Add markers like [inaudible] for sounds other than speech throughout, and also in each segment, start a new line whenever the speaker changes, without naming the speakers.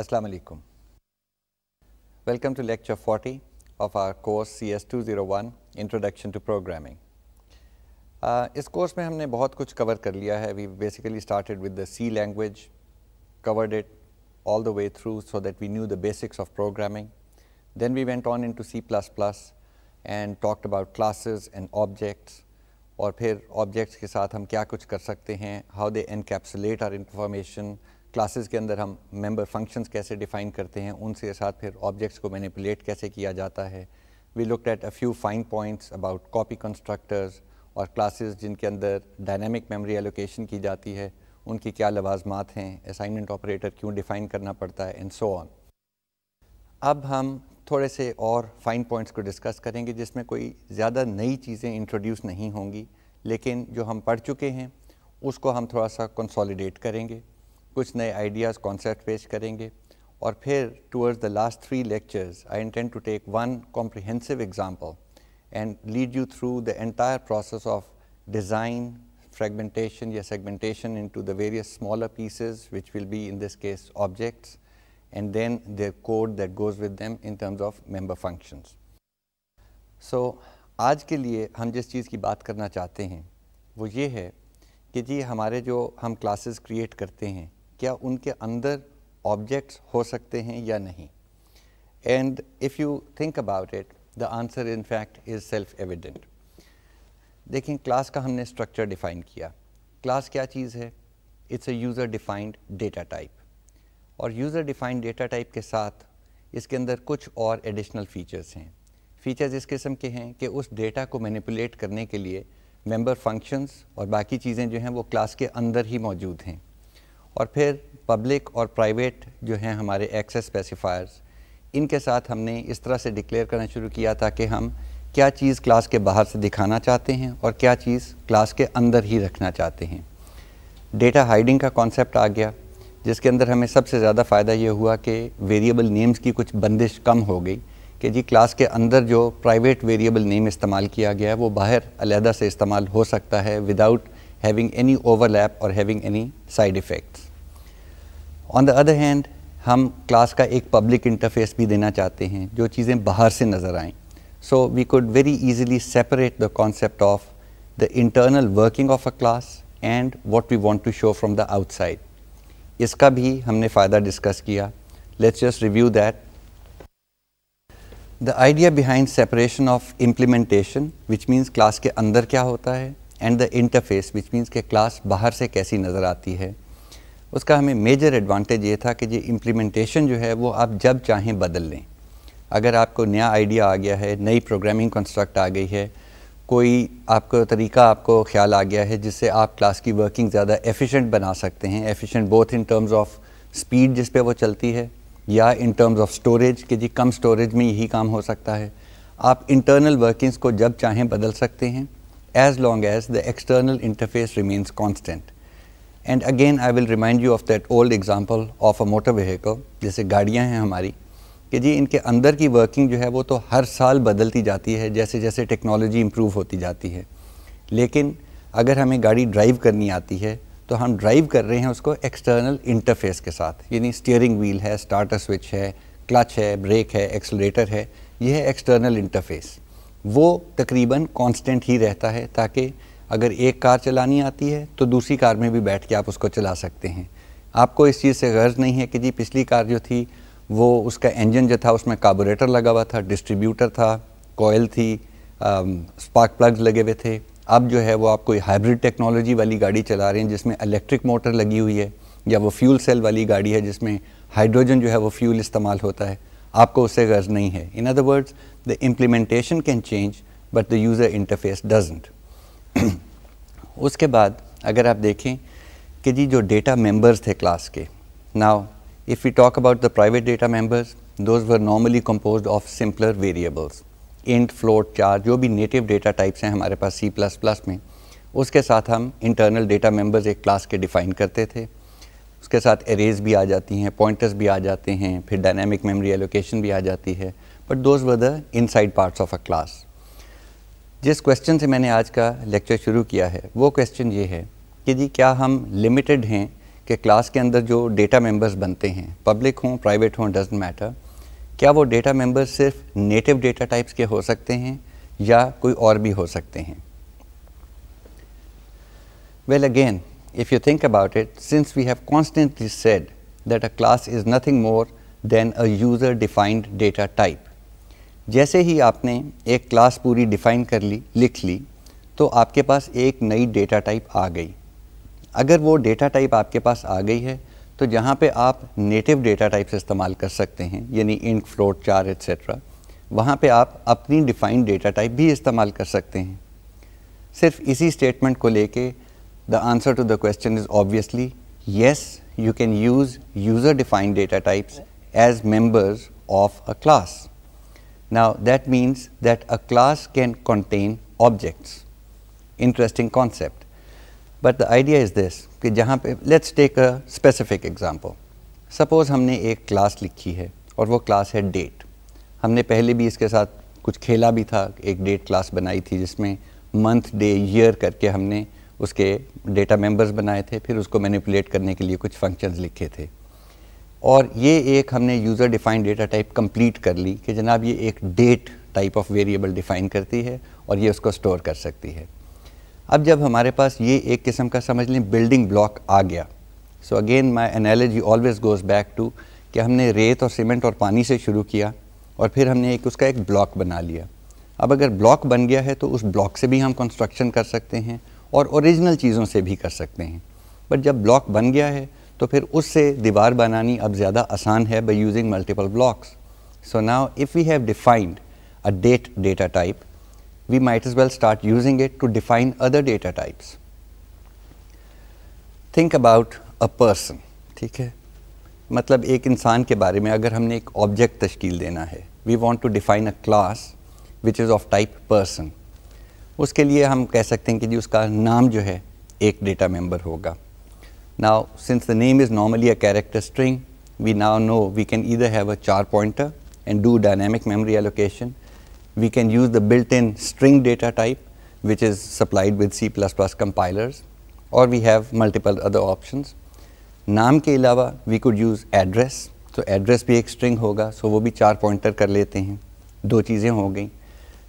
Assalamu alaikum. Welcome to lecture 40 of our course CS201 Introduction to Programming. Uh, इस course में हमने बहुत कुछ कवर कर लिया है we basically started with the C covered it all the way through so that we knew the basics of programming. Then we went on into C++ and talked about classes and objects And then, objects के साथ हम क्या कुछ कर सकते हैं how they encapsulate our information, classes के अंदर हम मेंबर फंक्शंस कैसे डिफाइन करते हैं उनके साथ फिर ऑब्जेक्ट्स को मैनिपुलेट कैसे किया जाता है we look at a few fine points about copy constructors और क्लासेस जिनके अंदर डायनेमिक मेमोरी एलोकेशन की जाती है उनकी क्या लवाजमात हैं असाइनमेंट ऑपरेटर क्यों डिफ़ाइन करना पड़ता है एंड सो ऑन अब हम थोड़े से और फाइन पॉइंट्स को डिस्कस करेंगे जिसमें कोई ज़्यादा नई चीज़ें इंट्रोड्यूस नहीं होंगी लेकिन जो हम पढ़ चुके हैं उसको हम थोड़ा सा कंसोलिडेट करेंगे कुछ नए आइडियाज़ कॉन्सेप्ट पेश करेंगे और फिर towards the last three lectures I intend to take one comprehensive example and lead you through the entire process of design fragmentation या segmentation into the various smaller pieces which will be in this case objects and then their code that goes with them in terms of member functions so आज के लिए हम जिस चीज़ की बात करना चाहते हैं वो ये है कि जी हमारे जो हम क्लासेस क्रिएट करते हैं क्या उनके अंदर ऑब्जेक्ट्स हो सकते हैं या नहीं and if you think about it the answer in fact is self evident देखें क्लास का हमने स्ट्रक्चर डिफ़ाइन किया क्लास क्या चीज़ है it's a user defined data type और यूज़र डिफाइंड डेटा टाइप के साथ इसके अंदर कुछ और एडिशनल फ़ीचर्स हैं फ़ीचर्स इस किस्म के हैं कि उस डेटा को मैनिपुलेट करने के लिए मेंबर फंक्शंस और बाकी चीज़ें जो हैं वो क्लास के अंदर ही मौजूद हैं और फिर पब्लिक और प्राइवेट जो हैं हमारे एक्सेस स्पेसिफायर्स इनके साथ हमने इस तरह से डिक्लेयर करना शुरू किया था कि हम क्या चीज़ क्लास के बाहर से दिखाना चाहते हैं और क्या चीज़ क्लास के अंदर ही रखना चाहते हैं डेटा हाइडिंग का कॉन्सेप्ट आ गया जिसके अंदर हमें सबसे ज़्यादा फ़ायदा ये हुआ कि वेरिएबल नेम्स की कुछ बंदिश कम हो गई कि जी क्लास के अंदर जो प्राइवेट वेरिएबल नेम इस्तेमाल किया गया है वो बाहर अलहदा से इस्तेमाल हो सकता है विदाउट हैविंग एनी ओवरलैप और having any side effects on the other hand हम क्लास का एक पब्लिक इंटरफेस भी देना चाहते हैं जो चीज़ें बाहर से नज़र आएँ so we could very easily separate the concept of the internal working of a class and what we want to show from the outside इसका भी हमने फ़ायदा डिस्कस किया let's just review that the idea behind separation of implementation which means class के अंदर क्या होता है and the interface which means के क्लास बाहर से कैसी नज़र आती है उसका हमें मेजर एडवांटेज ये था कि ये इम्प्लीमेंटेशन जो है वो आप जब चाहें बदल लें अगर आपको नया आइडिया आ गया है नई प्रोग्रामिंग कंस्ट्रक्ट आ गई है कोई आपको तरीका आपको ख्याल आ गया है जिससे आप क्लास की वर्किंग ज़्यादा एफिशिएंट बना सकते हैं efficient both in terms of speed जिस पे वो चलती है या इन टर्म्स ऑफ स्टोरेज कि जी कम स्टोरेज में यही काम हो सकता है आप इंटरनल वर्किंग्स को जब चाहें बदल सकते हैं as long as the external interface remains constant and again I will remind you of that old example of a motor vehicle जैसे गाड़ियाँ हैं हमारी कि जी इनके अंदर की वर्किंग जो है वो तो हर साल बदलती जाती है जैसे जैसे टेक्नोलॉजी इम्प्रूव होती जाती है लेकिन अगर हमें गाड़ी ड्राइव करनी आती है तो हम ड्राइव कर रहे हैं उसको एक्सटर्नल इंटरफेस के साथ यानी स्टीयरिंग व्हील है स्टार्टर स्विच है क्लच है ब्रेक है एक्सलेटर है यह है एक्सटर्नल इंटरफेस वो तकरीबन कांस्टेंट ही रहता है ताकि अगर एक कार चलानी आती है तो दूसरी कार में भी बैठ के आप उसको चला सकते हैं आपको इस चीज़ से गर्ज नहीं है कि जी पिछली कार जो थी वो उसका इंजन जो था उसमें कार्बोरेटर लगा हुआ था डिस्ट्रीब्यूटर था कोयल थी स्पार्क प्लग्स लगे हुए थे अब जो है वो आप कोई हाइब्रिड टेक्नोलॉजी वाली गाड़ी चला रहे हैं जिसमें इलेक्ट्रिक मोटर लगी हुई है या वो फ्यूल सेल वाली गाड़ी है जिसमें हाइड्रोजन जो है वो फ्यूल इस्तेमाल होता है आपको उससे गर्ज नहीं है in other words the implementation can change but the user interface doesn't [clears throat] उसके बाद अगर आप देखें कि जी जो डेटा मेंबर्स थे क्लास के now if you talk about the private data members those were normally compose of simpler variables int float char जो भी नेटिव डेटा टाइप्स हैं हमारे पास सी प्लस प्लस में उसके साथ हम इंटरनल डेटा मेंबर्स एक क्लास के डिफ़ाइन करते थे उसके साथ एरेज भी आ जाती हैं पॉइंटर्स भी आ जाते हैं फिर डायनेमिक मेमोरी एलोकेशन भी आ जाती है but those were the inside parts of a class जिस क्वेश्चन से मैंने आज का लेक्चर शुरू किया है वो क्वेश्चन ये है कि जी क्या हम लिमिटेड हैं कि क्लास के अंदर जो डेटा मेंबर्स बनते हैं पब्लिक हों प्राइवेट हों डजेंट मैटर क्या वो डेटा मेंबर्स सिर्फ नेटिव डेटा टाइप्स के हो सकते हैं या कोई और भी हो सकते हैं well again if you think about it since we have constantly said that a class is nothing more than a user defined data type जैसे ही आपने एक क्लास पूरी डिफ़ाइन कर ली लिख ली तो आपके पास एक नई डेटा टाइप आ गई अगर वो डेटा टाइप आपके पास आ गई है तो जहाँ पे आप नेटिव डेटा से इस्तेमाल कर सकते हैं यानी इंक फ्लोट चार एट्सट्रा वहाँ पे आप अपनी डिफाइंड डेटा टाइप भी इस्तेमाल कर सकते हैं सिर्फ इसी स्टेटमेंट को लेके the answer to the question is obviously yes you can use user defined data types as members of a class Now, that means that a class can contain objects, interesting concept. But the idea is this, कि जहाँ पे let's take a specific example suppose हमने एक class लिखी है और वो class है डेट हमने पहले भी इसके साथ कुछ खेला भी था एक डेट क्लास बनाई थी जिसमें मंथ डे ईयर करके हमने उसके डेटा मेंबर्स बनाए थे फिर उसको मैनिपुलेट करने के लिए कुछ फंक्शंस लिखे थे और ये एक हमने user defined data type complete कर ली कि जनाब ये एक date type of variable define करती है और ये उसको स्टोर कर सकती है अब जब हमारे पास ये एक किस्म का समझ लें बिल्डिंग ब्लॉक आ गया so again my analogy always goes back to कि हमने रेत और सीमेंट और पानी से शुरू किया और फिर हमने एक उसका एक ब्लॉक बना लिया अब अगर ब्लॉक बन गया है तो उस ब्लॉक से भी हम कंस्ट्रक्शन कर सकते हैं और ओरिजिनल चीज़ों से भी कर सकते हैं बट जब ब्लॉक बन गया है तो फिर उससे दीवार बनानी अब ज़्यादा आसान है by using multiple blocks so now if we have defined a date data type we might as well start using it to define other data types think about a person ठीक है मतलब एक इंसान के बारे में अगर हमने एक ऑब्जेक्ट तश्कील देना है we want to define a class which is of type person उसके लिए हम कह सकते हैं कि जी उसका नाम जो है एक डेटा मेम्बर होगा Now, since the name is normally a character string, we now know we can either have a char pointer and do dynamic memory allocation. We can use the built-in string data type, which is supplied with C++ compilers, or we have multiple other options. Naam ke ilawa, we could use address. So address bhi ek string hoga, so wo bhi char pointer kar lete hain. Do चीज़ें ho gayin.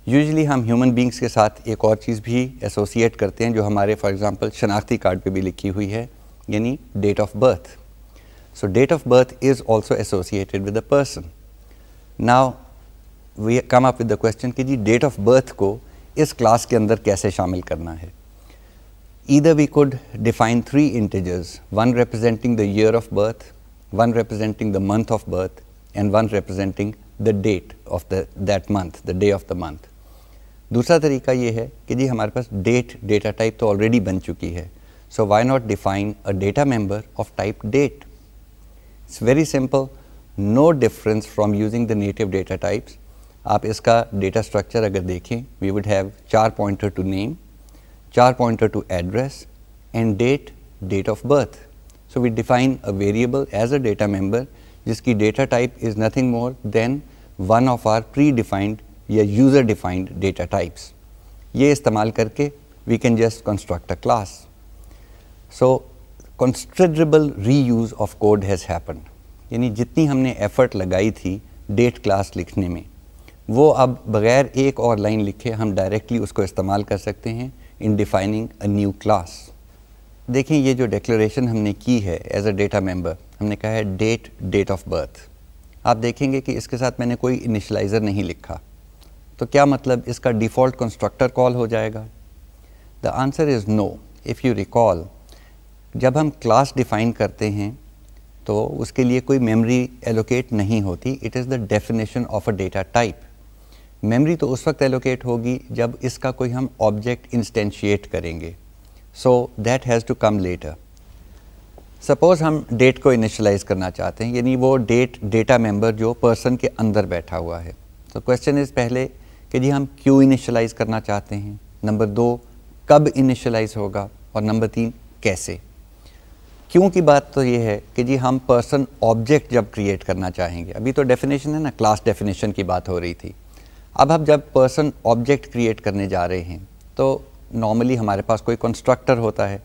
Usually hum human beings ke saath ek aur cheez bhi associate karte hain, jo हमारे for example, shanakhti card pe bhi likhi hui hai. यानी date of birth so date of birth is also associated with the person now we come up with the question ki ji date of birth ko is class ke andar kaise shamil karna hai either we could define three integers one representing the year of birth one representing the month of birth and one representing the date of the that month the day of the month दूसरा तरीका ये है कि जी हमारे पास date data type तो already बन चुकी है So why not define a data member of type date? It's very simple, no difference from using the native data types. Aap iska data structure agar dekhe, we would have char pointer to name, char pointer to address, and date, date of birth. So we define a variable as a data member, jiski data type is nothing more than one of our predefined or user-defined data types. Ye karke, we can just construct a class. So reuse of code has happen यानी जितनी हमने effort लगाई थी date class लिखने में वो अब बगैर एक और लाइन लिखे हम डायरेक्टली उसको इस्तेमाल कर सकते हैं in defining a new class देखें ये जो डिक्लेरेशन हमने की है एज अ डेटा मेंबर हमने कहा है डेट डेट ऑफ बर्थ आप देखेंगे कि इसके साथ मैंने कोई इनिशलाइज़र नहीं लिखा तो क्या मतलब इसका डिफ़ॉल्ट कंस्ट्रक्टर कॉल हो जाएगा the answer is no if you recall जब हम क्लास डिफाइन करते हैं तो उसके लिए कोई मेमोरी एलोकेट नहीं होती it is the definition of a data type memory तो उस वक्त एलोकेट होगी जब इसका कोई हम ऑब्जेक्ट इंस्टेंशिएट करेंगे so that has to come later suppose हम डेट को इनिशलाइज करना चाहते हैं यानी वो डेट डेटा मेंबर जो पर्सन के अंदर बैठा हुआ है तो क्वेश्चन इज़ पहले कि जी हम क्यों इनिशलाइज करना चाहते हैं नंबर दो कब इनिशलाइज होगा और नंबर तीन कैसे क्यों की बात तो ये है कि जी हम पर्सन ऑब्जेक्ट जब क्रिएट करना चाहेंगे अभी तो डेफिनेशन है ना क्लास डेफिनेशन की बात हो रही थी अब हम जब पर्सन ऑब्जेक्ट क्रिएट करने जा रहे हैं तो नॉर्मली हमारे पास कोई कंस्ट्रक्टर होता है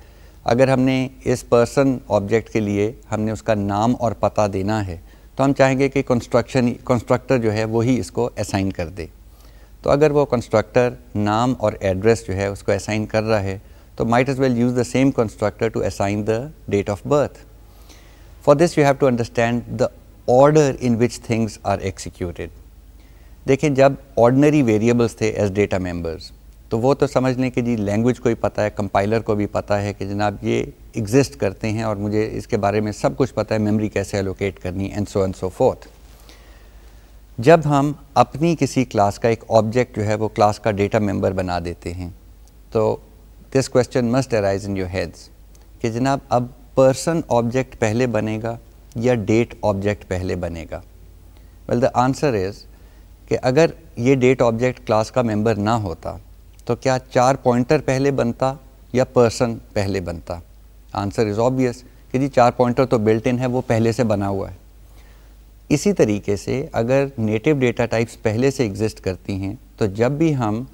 अगर हमने इस पर्सन ऑब्जेक्ट के लिए हमने उसका नाम और पता देना है तो हम चाहेंगे कि कंस्ट्रक्शन कंस्ट्रक्टर जो है वही इसको असाइन कर दे तो अगर वो कंस्ट्रक्टर नाम और एड्रेस जो है उसको असाइन कर रहा है So, might as well use the same constructor to assign the date of birth. For this you have to understand the order in which things are executed. देखें जब ordinary variables थे as data members तो वो तो समझ लें कि जी language को ही पता है कंपाइलर को भी पता है कि जनाब ये एग्जिस्ट करते हैं और मुझे इसके बारे में सब कुछ पता है मेमोरी कैसे एलोकेट करनी and so and so forth जब हम अपनी किसी क्लास का एक ऑब्जेक्ट जो है वो क्लास का डेटा मेंबर बना देते हैं तो this question must arise in your heads कि जनाब अब पर्सन ऑब्जेक्ट पहले बनेगा या डेट ऑब्जेक्ट पहले बनेगा वेल द आंसर इज़ कि अगर ये डेट ऑब्जेक्ट क्लास का मेंबर ना होता तो क्या चार पॉइंटर पहले बनता या पर्सन पहले बनता आंसर इज़ ऑब्वियस कि जी चार पॉइंटर तो बिल्ट इन है वो पहले से बना हुआ है इसी तरीके से अगर नेटिव डेटा टाइप्स पहले से एग्जिस्ट करती हैं तो जब भी हम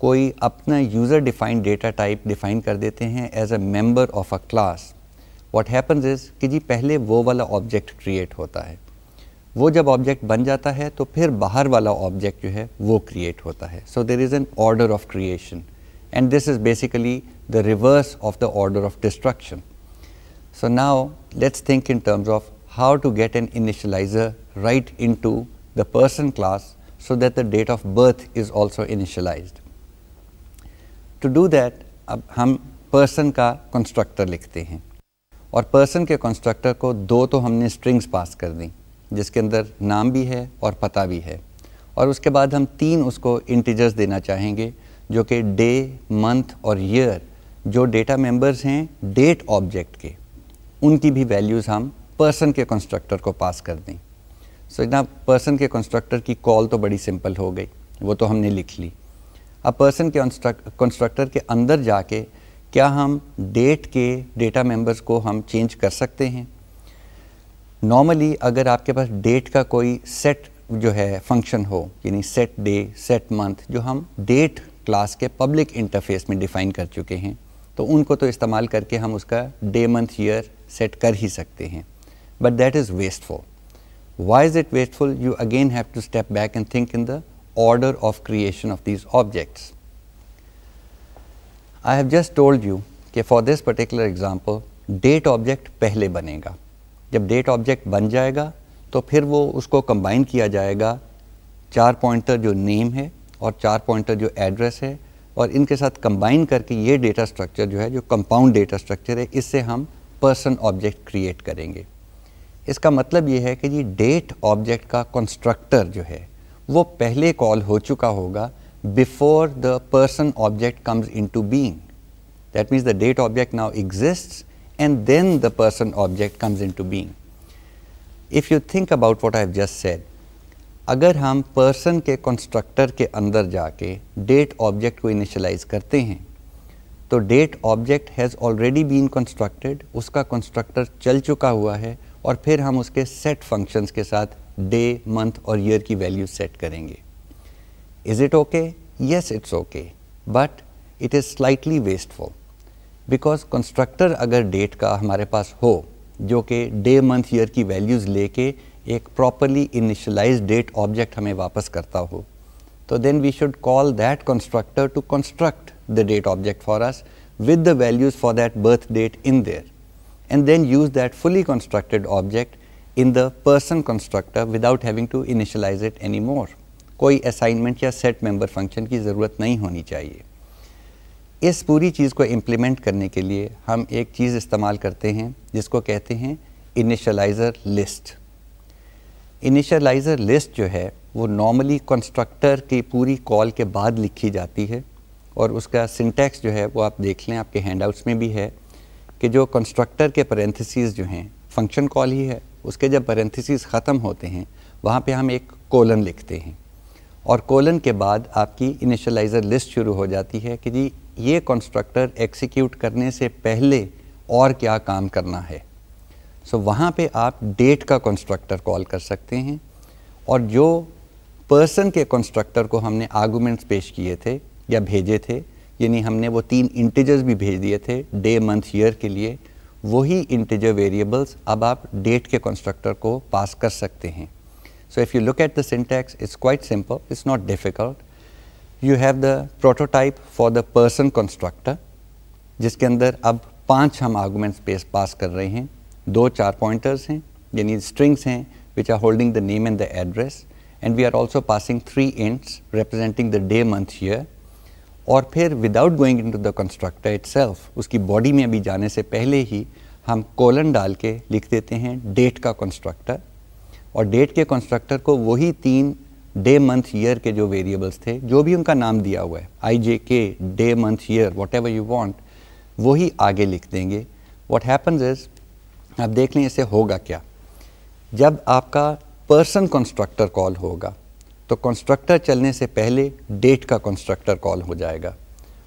कोई अपना user defined data type define कर देते हैं as a member of a class what happens is कि जी पहले वो वाला ऑब्जेक्ट क्रिएट होता है वो जब ऑब्जेक्ट बन जाता है तो फिर बाहर वाला ऑब्जेक्ट जो है वो क्रिएट होता है so there is an order of creation and this is basically the reverse of the order of destruction now let's think in terms of how to get an initializer right into the person class so that the date of birth is also initialized to do that अब हम person का constructor लिखते हैं और person के constructor को दो तो हमने स्ट्रिंग्स पास कर दी जिसके अंदर नाम भी है और पता भी है और उसके बाद हम तीन उसको इंटीजर्स देना चाहेंगे जो कि डे मंथ और ईयर जो डेटा मेंबर्स हैं डेट ऑब्जेक्ट के उनकी भी वैल्यूज़ हम पर्सन के कंस्ट्रक्टर को पास कर दें सो so, पर्सन के कंस्ट्रक्टर की कॉल तो बड़ी सिंपल हो गई वो तो हमने लिख ली अब पर्सन के कंस्ट्रक्टर के अंदर जाके क्या हम डेट के डेटा मेंबर्स को हम चेंज कर सकते हैं नॉर्मली अगर आपके पास डेट का कोई सेट जो है फंक्शन हो यानी सेट डे सेट मंथ जो हम डेट क्लास के पब्लिक इंटरफेस में डिफ़ाइन कर चुके हैं तो उनको तो इस्तेमाल करके हम उसका डे मंथ ईयर सेट कर ही सकते हैं but that is wasteful why is it wasteful you again have to step back and think in the order of creation of these objects. I have just told you that for this particular example, date object पहले बनेगा जब date object बन जाएगा तो फिर वो उसको combine किया जाएगा चार पॉइंटर जो नेम है और चार पॉइंटर जो एड्रेस है और इनके साथ कंबाइन करके ये डेटा स्ट्रक्चर जो है जो कंपाउंड डेटा स्ट्रक्चर है इससे हम पर्सन ऑब्जेक्ट क्रिएट करेंगे इसका मतलब ये है कि जी डेट ऑब्जेक्ट का कंस्ट्रक्टर जो है वो पहले कॉल हो चुका होगा before the person object comes into being that means the date object now exist and then the person object comes into being if you think about what I just said अगर हम person के constructor के अंदर जाके date object को initialise करते हैं तो date object has already been constructed उसका कंस्ट्रक्टर चल चुका हुआ है और फिर हम उसके सेट फंक्शंस के साथ डे मंथ और ईयर की वैल्यू सेट करेंगे is it okay yes it's okay but it is slightly wasteful because constructor अगर डेट का हमारे पास हो जो कि डे मंथ ईयर की वैल्यूज़ लेके एक प्रॉपरली इनिशलाइज डेट ऑब्जेक्ट हमें वापस करता हो तो then we should call that constructor to construct the date object for us with the values for that birth date in there and then use that fully constructed object in the person constructor without having to initialize it anymore. कोई assignment या set member function की ज़रूरत नहीं होनी चाहिए इस पूरी चीज़ को implement करने के लिए हम एक चीज़ इस्तेमाल करते हैं जिसको कहते हैं इनिशलाइज़र लिस्ट इनिशलाइज़र लिस्ट जो है वो नॉर्मली कंस्ट्रक्टर की पूरी कॉल के बाद लिखी जाती है और उसका सिंटैक्स जो है वो आप देख लें आपके हैंडआउट्स में भी है कि जो कंस्ट्रक्टर के पैरेंथेसिस जो हैं फंक्शन कॉल ही है उसके जब पैरेंथिस ख़त्म होते हैं वहाँ पे हम एक कोलन लिखते हैं और कोलन के बाद आपकी इनिशलाइज़र लिस्ट शुरू हो जाती है कि जी ये कंस्ट्रक्टर एक्सिक्यूट करने से पहले और क्या काम करना है सो so, वहाँ पे आप डेट का कंस्ट्रक्टर कॉल कर सकते हैं और जो पर्सन के कंस्ट्रक्टर को हमने आर्गूमेंट्स पेश किए थे या भेजे थे यानी हमने वो तीन इंटीजर्स भी भेज दिए थे डे मंथ ईयर के लिए वही इंटीजर वेरिएबल्स अब आप डेट के कंस्ट्रक्टर को पास कर सकते हैं so if you look at the syntax it's quite simple it's not difficult you have the prototype for the person constructor जिसके अंदर अब पांच हम आर्गूमेंट स्पेस पास कर रहे हैं दो चार पॉइंटर्स हैं यानी स्ट्रिंग्स हैं which are holding the name and the address and we are also passing three ints representing the day month year और फिर without going into the constructor self उसकी बॉडी में अभी जाने से पहले ही हम कोलन डाल के लिख देते हैं डेट का कंस्ट्रक्टर और डेट के कंस्ट्रक्टर को वही तीन डे मंथ ईयर के जो वेरिएबल्स थे जो भी उनका नाम दिया हुआ है I J K day month year whatever you want वही आगे लिख देंगे वॉट हैपन्स इज आप देख लें इसे होगा क्या जब आपका पर्सन कंस्ट्रक्टर कॉल होगा तो कंस्ट्रक्टर चलने से पहले डेट का कंस्ट्रक्टर कॉल हो जाएगा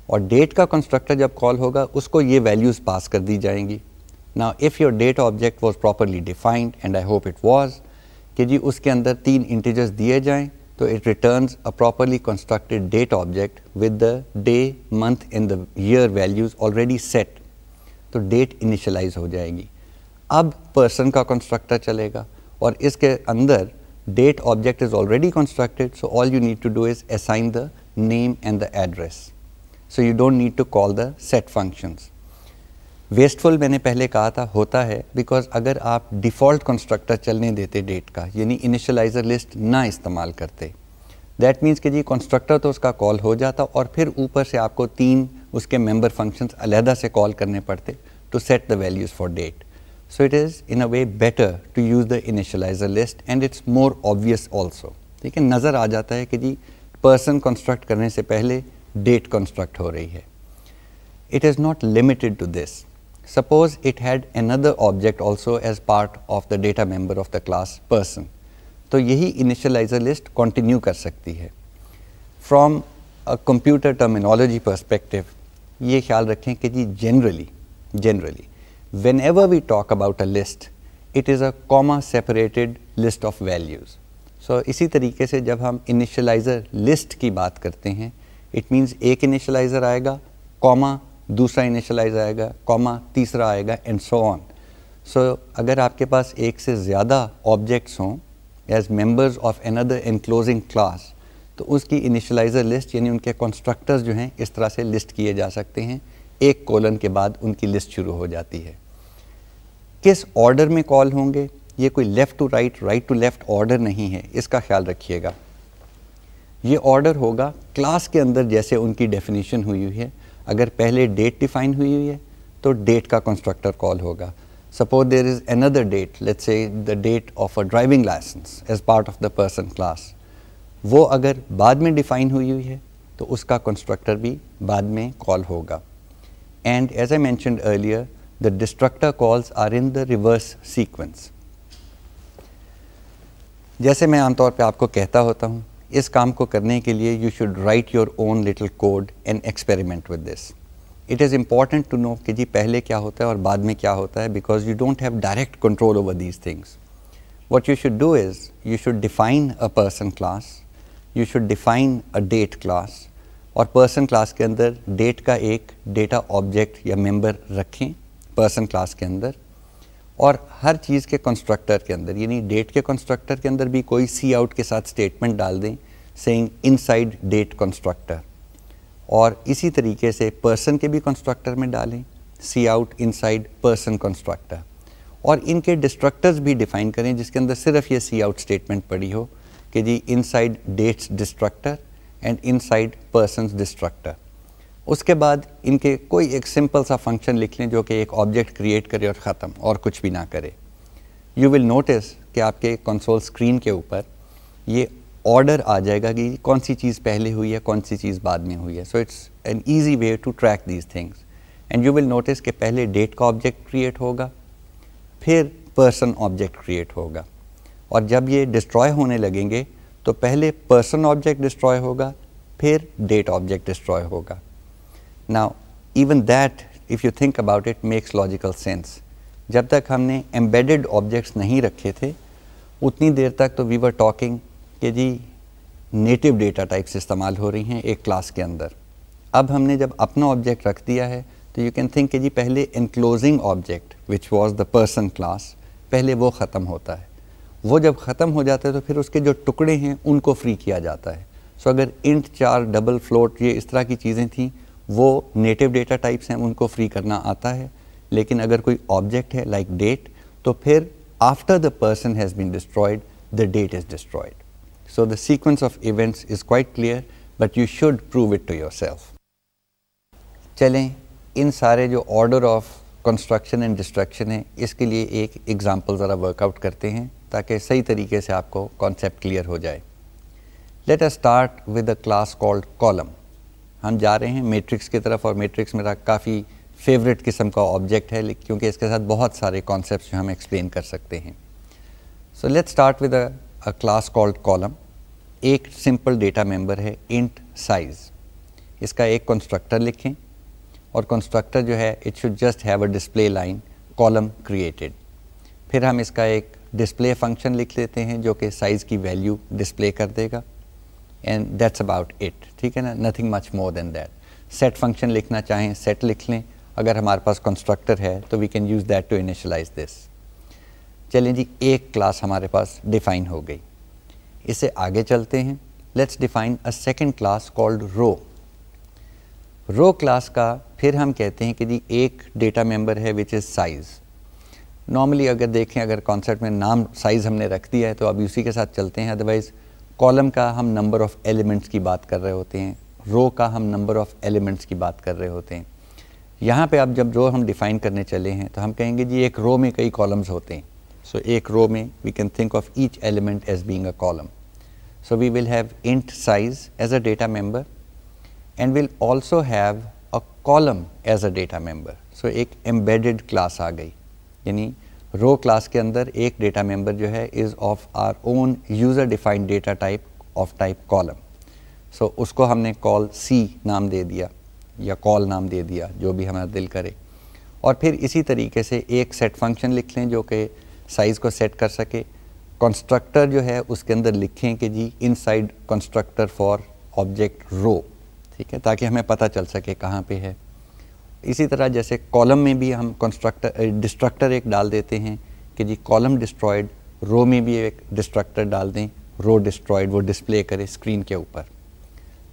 और डेट का कंस्ट्रक्टर जब कॉल होगा उसको ये वैल्यूज़ पास कर दी जाएंगी ना if your date object was properly defined and I hope it was कि जी उसके अंदर तीन इंटीजर्स दिए जाएँ तो it returns a properly constructed date object with the day month and the year values already set तो डेट इनिशलाइज हो जाएगी अब पर्सन का कंस्ट्रक्टर चलेगा और इसके अंदर date object is already constructed. So, all you need to do is assign the name and the address. So, you don't need to call the set functions. wasteful मैंने पहले कहा था होता है because अगर आप default constructor चलने देते date का यानी initializer list ना इस्तेमाल करते that means कि जी constructor तो उसका call हो जाता और फिर ऊपर से आपको तीन उसके member functions अलहदा से call करने पड़ते to set the values for date So it is in a way better to use the initializer list and it's more obvious also. ठीक है नज़र आ जाता है कि जी person construct करने से पहले date construct हो रही है It is not limited to this. suppose it had another object also as part of the data member of the class person तो यही initializer list continue कर सकती है From a computer terminology perspective, ये ख्याल रखें कि जी generally, generally whenever we talk about a list, it is a comma separated list of values. So, इसी तरीके से जब हम इनिशलाइज़र लिस्ट की बात करते हैं इट मीन्स एक इनिशलाइज़र आएगा कॉमा दूसरा इनिशलाइज़र आएगा कॉमा तीसरा आएगा एंड सो ऑन सो अगर आपके पास एक से ज़्यादा ऑब्जेक्ट्स हों as members of another enclosing class तो उसकी इनिशलाइज़र लिस्ट यानी उनके कंस्ट्रक्टर्स जो हैं इस तरह से लिस्ट किए जा सकते हैं एक कोलन के बाद उनकी लिस्ट शुरू हो जाती है किस ऑर्डर में कॉल होंगे ये कोई left to right right to left order नहीं है इसका ख्याल रखिएगा ये ऑर्डर होगा क्लास के अंदर जैसे उनकी डेफिनेशन हुई हुई है अगर पहले डेट डिफाइन हुई हुई है तो डेट का कंस्ट्रक्टर कॉल होगा suppose there is another date let say the date of a driving licence as part of the person class वो अगर बाद में डिफाइन हुई हुई है तो उसका कंस्ट्रक्टर भी बाद में कॉल होगा and as I mentioned earlier the destructor calls are in the reverse sequence. जैसे मैं आमतौर पे आपको कहता होता हूँ इस काम को करने के लिए you should write your own little code and experiment with this it is important to know कि जी पहले क्या होता है और बाद में क्या होता है because you don't have direct control over these things what you should do is you should define a person class, you should define a date class और person class के अंदर date का एक data object या member रखें person class के अंदर और हर चीज़ के कंस्ट्रक्टर के अंदर यानी डेट के कंस्ट्रक्टर के अंदर भी कोई सी आउट के साथ स्टेटमेंट डाल दें सेइंग इनसाइड डेट कंस्ट्रक्टर और इसी तरीके से पर्सन के भी कंस्ट्रक्टर में डालें cout inside person constructor और इनके डिस्ट्रक्टर्स भी डिफाइन करें जिसके अंदर सिर्फ ये सी आउट स्टेटमेंट पड़ी हो कि जी inside date's destructor and inside person destructor उसके बाद इनके कोई एक सिंपल सा फंक्शन लिख लें जो कि एक ऑब्जेक्ट क्रिएट करे और ख़त्म और कुछ भी ना करे यू विल नोटिस कि आपके कंसोल स्क्रीन के ऊपर ये ऑर्डर आ जाएगा कि कौन सी चीज़ पहले हुई है कौन सी चीज़ बाद में हुई है so it's an easy way to track these things and you will notice कि पहले डेट का ऑब्जेक्ट क्रिएट होगा फिर पर्सन ऑब्जेक्ट क्रिएट होगा और जब ये डिस्ट्रॉय होने लगेंगे तो पहले पर्सन ऑब्जेक्ट डिस्ट्रॉय होगा फिर डेट ऑब्जेक्ट डिस्ट्रॉय होगा Now, even that, if you think about it, makes logical sense. जब तक हमने embedded objects नहीं रखे थे उतनी देर तक तो we were talking कि जी नेटिव डेटा टाइप्स इस्तेमाल हो रही हैं एक क्लास के अंदर अब हमने जब अपना ऑब्जेक्ट रख दिया है तो यू कैन थिंक कि जी पहले enclosing object which was the person class पहले वो ख़त्म होता है वो जब ख़त्म हो जाता है तो फिर उसके जो टुकड़े हैं उनको फ्री किया जाता है सो so, अगर इंट चार डबल फ्लोट ये इस तरह की चीज़ें थी वो नेटिव डेटा टाइप्स हैं उनको फ्री करना आता है लेकिन अगर कोई ऑब्जेक्ट है लाइक like डेट तो फिर after the person has been destroyed the date is destroyed so the sequence of events is quite clear but you should prove it to yourself चलें इन सारे जो order of construction and destruction है इसके लिए एक example ज़रा workout करते हैं ताकि सही तरीके से आपको कॉन्सेप्ट क्लियर हो जाए let us start with a class called column हम जा रहे हैं मेट्रिक्स की तरफ और मेट्रिक्स मेरा काफ़ी फेवरेट किस्म का ऑब्जेक्ट है क्योंकि इसके साथ बहुत सारे कॉन्सेप्ट हम एक्सप्लेन कर सकते हैं so let start with a class called column एक सिंपल डेटा मेंबर है इंट साइज़ इसका एक कंस्ट्रक्टर लिखें और कंस्ट्रक्टर जो है it should just have a display line column created फिर हम इसका एक डिस्प्ले फंक्शन लिख लेते हैं जो कि साइज़ की वैल्यू डिस्प्ले कर देगा एंड दैट्स अबाउट इट ठीक है ना nothing much more than that set function लिखना चाहें सेट लिख लें अगर हमारे पास कंस्ट्रक्टर है तो we can use that to initialize this चलें जी एक क्लास हमारे पास डिफाइन हो गई इसे आगे चलते हैं let's define a second class called row row class का फिर हम कहते हैं कि जी एक डेटा मेंबर है विच इज़ साइज़ नॉर्मली अगर देखें अगर कॉन्सेप्ट में नाम साइज़ हमने रख दिया है तो अभी उसी के साथ चलते हैं अदरवाइज़ कॉलम का हम नंबर ऑफ़ एलिमेंट्स की बात कर रहे होते हैं रो का हम नंबर ऑफ़ एलिमेंट्स की बात कर रहे होते हैं यहाँ पे आप जब रो हम डिफ़ाइन करने चले हैं तो हम कहेंगे जी एक रो में कई कॉलम्स होते हैं सो so, एक रो में we can think of each element as being a column so we will have int size as a data member and will also have a column as a data member so एक embedded class आ गई यानी रो class के अंदर एक data member जो है is of our own user defined data type of type column so उसको हमने कॉल सी नाम दे दिया या कॉल नाम दे दिया जो भी हमारा दिल करे और फिर इसी तरीके से एक सेट फंक्शन लिख लें जो कि साइज़ को सेट कर सके कंस्ट्रक्टर जो है उसके अंदर लिखें कि जी inside constructor for object row ठीक है ताकि हमें पता चल सके कहाँ पे है इसी तरह जैसे कॉलम में भी हम कंस्ट्रक्टर डिस्ट्रक्टर एक डाल देते हैं कि जी कॉलम डिस्ट्रॉयड रो में भी एक डिस्ट्रक्टर डाल दें रो डिस्ट्रॉयड वो डिस्प्ले करें स्क्रीन के ऊपर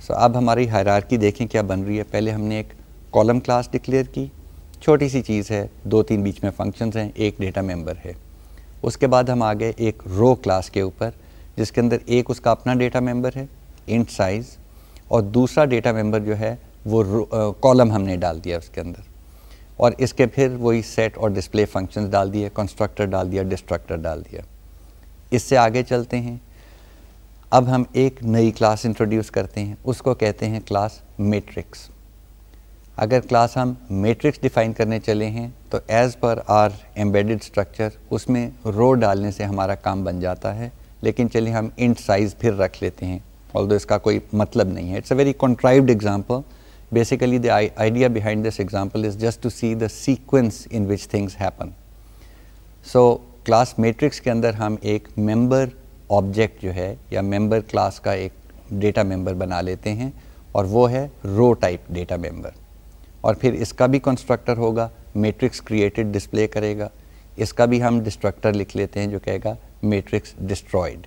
सो अब हमारी हायरार्की देखें क्या बन रही है पहले हमने एक कॉलम क्लास डिक्लेयर की छोटी सी चीज़ है दो तीन बीच में फंक्शंस हैं एक डेटा मेंबर है उसके बाद हम आ गए एक रो क्लास के ऊपर जिसके अंदर एक उसका अपना डेटा मेंबर है इंट साइज़ और दूसरा डेटा मेंबर जो है वो कॉलम हमने डाल दिया उसके अंदर और इसके फिर वही सेट और डिस्प्ले फंक्शंस डाल दिए कंस्ट्रक्टर डाल दिया डिस्ट्रक्टर डाल दिया इससे आगे चलते हैं अब हम एक नई क्लास इंट्रोड्यूस करते हैं उसको कहते हैं क्लास मेट्रिक्स अगर क्लास हम मेट्रिक्स डिफ़ाइन करने चले हैं तो as per are embedded structure उसमें रो डालने से हमारा काम बन जाता है लेकिन चलिए हम इंट साइज़ फिर रख लेते हैं ऑल इसका कोई मतलब नहीं है it's a very contrived example Basically, the idea behind this example is just to see the sequence in which things happen. So, class matrix के अंदर हम एक मेंबर ऑब्जेक्ट जो है या मेंबर क्लास का एक डेटा मेंबर बना लेते हैं और वो है रो टाइप डेटा मेंबर और फिर इसका भी कंस्ट्रक्टर होगा मैट्रिक्स क्रिएटेड डिस्प्ले करेगा इसका भी हम डिस्ट्रक्टर लिख लेते हैं जो कहेगा मैट्रिक्स डिस्ट्रॉयड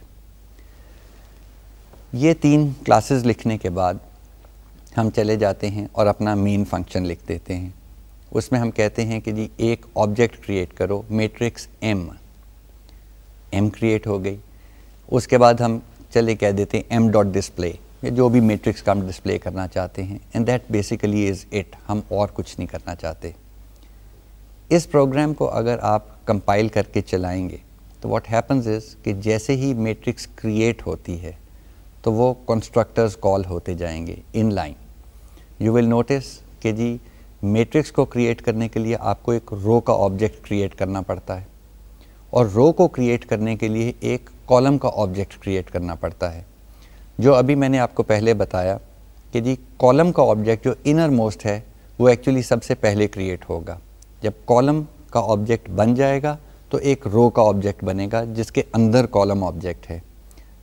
ये तीन क्लासेस लिखने के बाद हम चले जाते हैं और अपना मेन फंक्शन लिख देते हैं उसमें हम कहते हैं कि जी एक ऑब्जेक्ट क्रिएट करो मैट्रिक्स एम एम क्रिएट हो गई उसके बाद हम चले कह देते हैं एम डॉट डिस्प्ले जो भी मैट्रिक्स का हम डिस्प्ले करना चाहते हैं and that basically is it हम और कुछ नहीं करना चाहते इस प्रोग्राम को अगर आप कंपाइल करके चलाएंगे तो व्हाट हैपन्स इज़ कि जैसे ही मैट्रिक्स क्रिएट होती है तो वो कंस्ट्रक्टर्स कॉल होते जाएंगे in line you will notice कि जी मैट्रिक्स को क्रिएट करने के लिए आपको एक रो का ऑब्जेक्ट क्रिएट करना पड़ता है और रो को क्रिएट करने के लिए एक कॉलम का ऑब्जेक्ट क्रिएट करना पड़ता है जो अभी मैंने आपको पहले बताया कि जी कॉलम का ऑब्जेक्ट जो इनर मोस्ट है वो एक्चुअली सबसे पहले क्रिएट होगा जब कॉलम का ऑब्जेक्ट बन जाएगा तो एक रो का ऑब्जेक्ट बनेगा जिसके अंदर कॉलम ऑब्जेक्ट है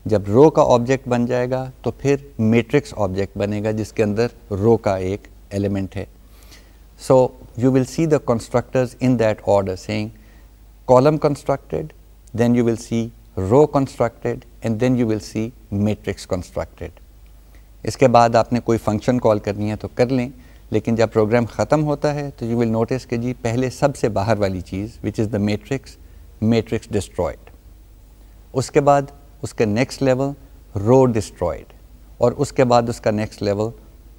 जब रो का ऑब्जेक्ट बन जाएगा तो फिर मैट्रिक्स ऑब्जेक्ट बनेगा जिसके अंदर रो का एक एलिमेंट है so you will see the constructors in that order saying column constructed then you will see row constructed and then you will see matrix constructed इसके बाद आपने कोई फंक्शन कॉल करनी है तो कर लें लेकिन जब प्रोग्राम ख़त्म होता है तो यू विल नोटिस के जी पहले सबसे बाहर वाली चीज़ which is the matrix matrix destroyed उसके बाद उसके नेक्स्ट लेवल रो डिस्ट्रॉयड और उसके बाद उसका next level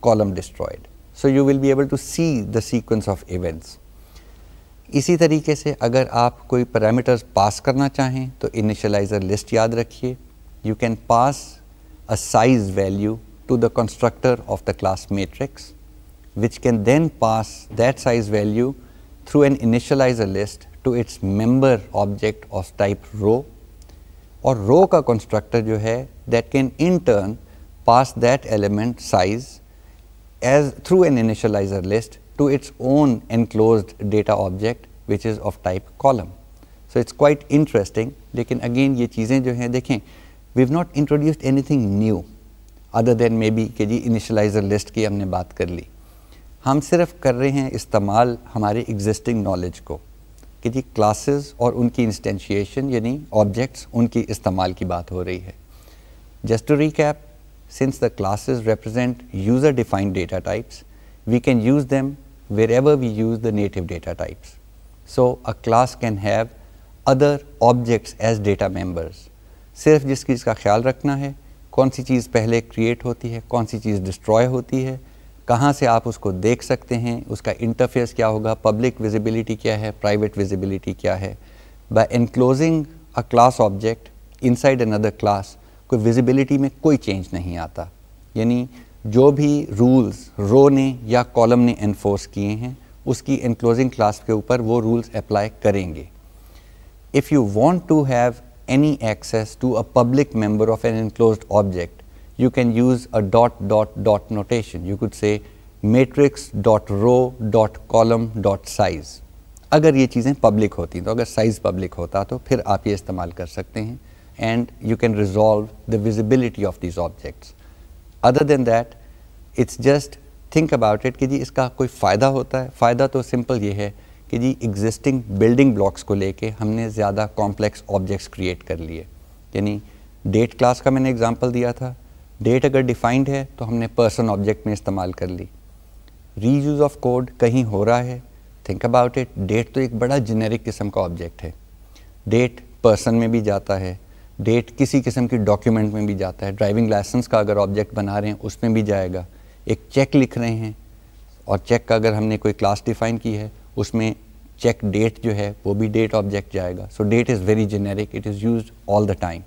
column destroyed so you will be able to see the sequence of events इसी तरीके से अगर आप कोई पैरामीटर्स पास करना चाहें तो इनिशलाइज़र लिस्ट याद रखिए you can pass a size value to the constructor of the class matrix which can then pass that size value through an initializer list to its member object of type row और row का constructor जो है that can in turn pass that element size as through an initializer list to its own enclose data object which is of type column so it's quite interesting लेकिन again ये चीज़ें जो हैं देखें we have not introduced anything new other than maybe बी के जी इनिशलाइजर list की हमने बात कर ली हम सिर्फ कर रहे हैं इस्तेमाल हमारे एग्जिस्टिंग नॉलेज को कि जी क्लासेस और उनकी इंस्टेंशिएशन यानी ऑब्जेक्ट्स उनकी इस्तेमाल की बात हो रही है just to recap since the classes represent user defined data types we can use them wherever we use the native data types so a class can have other objects as data members सिर्फ जिस चीज़ का ख्याल रखना है कौन सी चीज़ पहले create होती है कौन सी चीज़ डिस्ट्रॉय होती है कहाँ से आप उसको देख सकते हैं उसका इंटरफेस क्या होगा पब्लिक विजिबिलिटी क्या है प्राइवेट विजिबिलिटी क्या है by enclosing a class object inside another class कोई विजिबिलिटी में कोई चेंज नहीं आता यानी जो भी रूल्स रो ने या कॉलम ने इन्फोर्स किए हैं उसकी इनक्लोजिंग क्लास के ऊपर वो रूल्स अप्लाई करेंगे if you want to have any access to a public member of an enclose object you can use a dot dot dot notation. You could say matrix dot row dot column dot size. अगर ये चीज़ें public होती तो अगर size public होता तो फिर आप ये इस्तेमाल कर सकते हैं and you can resolve the visibility of these objects other than that it's just think about it कि जी इसका कोई फ़ायदा होता है फ़ायदा तो सिंपल ये है कि जी एग्जिस्टिंग बिल्डिंग ब्लॉक्स को लेके हमने ज़्यादा कॉम्प्लेक्स ऑब्जेक्ट्स क्रिएट कर लिए यानी डेट क्लास का मैंने एग्जाम्पल दिया था डेट अगर डिफाइंड है तो हमने पर्सन ऑब्जेक्ट में इस्तेमाल कर ली रीयूज़ ऑफ कोड कहीं हो रहा है थिंक अबाउट इट डेट तो एक बड़ा जेनेरिक किस्म का ऑब्जेक्ट है डेट पर्सन में भी जाता है डेट किसी किस्म की डॉक्यूमेंट में भी जाता है ड्राइविंग लाइसेंस का अगर ऑब्जेक्ट बना रहे हैं उसमें भी जाएगा एक चेक लिख रहे हैं और चेक का अगर हमने कोई क्लास डिफाइन की है उसमें चेक डेट जो है वो भी डेट ऑब्जेक्ट जाएगा so date is very generic it is use all the time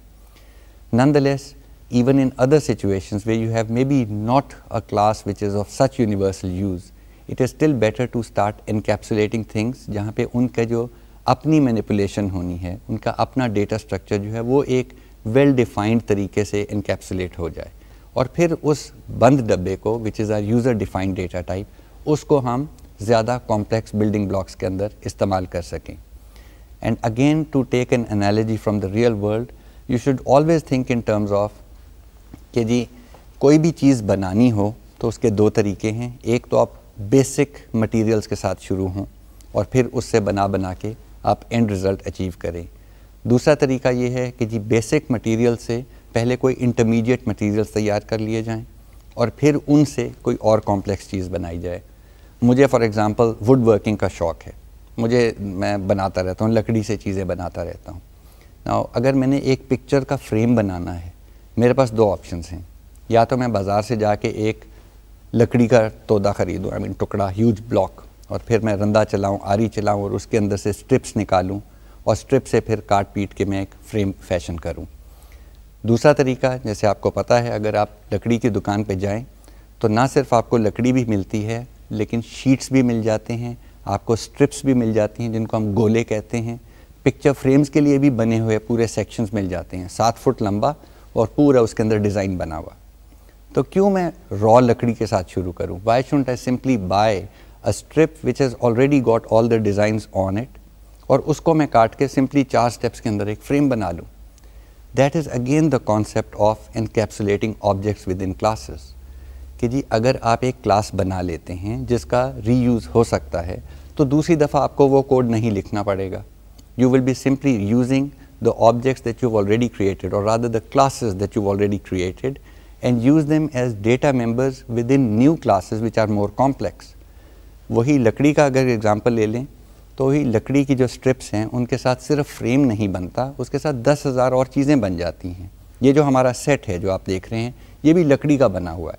none the less even in other situations where you have maybe not a class which is of such universal use, it is still better to start encapsulating things जहाँ पे उनका जो अपनी manipulation होनी है उनका अपना data structure जो है वो एक well defined तरीके से encapsulate हो जाए और फिर उस बंद डब्बे को which is our user defined data type उसको हम ज़्यादा complex building blocks के अंदर इस्तेमाल कर सकें and again to take an analogy from the real world you should always think in terms of कि जी कोई भी चीज़ बनानी हो तो उसके दो तरीके हैं एक तो आप बेसिक मटेरियल्स के साथ शुरू हों और फिर उससे बना बना के आप एंड रिज़ल्ट अचीव करें दूसरा तरीका ये है कि जी बेसिक मटेरियल से पहले कोई इंटरमीडिएट मटेरियल्स तैयार कर लिए जाएं और फिर उनसे कोई और कॉम्प्लेक्स चीज़ बनाई जाए मुझे फॉर एग्ज़ाम्पल वुड वर्किंग का शौक़ है मुझे मैं बनाता रहता हूँ लकड़ी से चीज़ें बनाता रहता हूँ अगर मैंने एक पिक्चर का फ्रेम बनाना है मेरे पास दो ऑप्शन हैं या तो मैं बाज़ार से जाके एक लकड़ी का तोदा ख़रीदूँ आई मीन टुकड़ा ह्यूज ब्लॉक और फिर मैं रंदा चलाऊँ आरी चलाऊँ और उसके अंदर से स्ट्रिप्स निकालूँ और स्ट्रिप से फिर काट पीट के मैं एक फ्रेम फैशन करूँ दूसरा तरीका जैसे आपको पता है अगर आप लकड़ी की दुकान पर जाएँ तो ना सिर्फ आपको लकड़ी भी मिलती है लेकिन शीट्स भी मिल जाते हैं आपको स्ट्रिप्स भी मिल जाती हैं जिनको हम गोले कहते हैं पिक्चर फ्रेम्स के लिए भी बने हुए पूरे सेक्शंस मिल जाते हैं सात फुट लंबा और पूरा उसके अंदर डिज़ाइन बना हुआ तो क्यों मैं रॉ लकड़ी के साथ शुरू करूँ why shouldn't I simply buy a strip which has already got all the designs on it और उसको मैं काट के सिंपली चार स्टेप्स के अंदर एक फ्रेम बना लूँ that is again the concept of encapsulating objects within classes कि जी अगर आप एक क्लास बना लेते हैं जिसका रीयूज़ हो सकता है तो दूसरी दफ़ा आपको वो कोड नहीं लिखना पड़ेगा you will be simply using the objects that you have already created or rather the classes that you have already created and use them as data members within new classes which are more complex. वही लकड़ी का अगर example ले लें तो ही लकड़ी की जो स्ट्रिप्स हैं उनके साथ सिर्फ फ्रेम नहीं बनता उसके साथ दस हज़ार और चीज़ें बन जाती हैं ये जो हमारा सेट है जो आप देख रहे हैं ये भी लकड़ी का बना हुआ है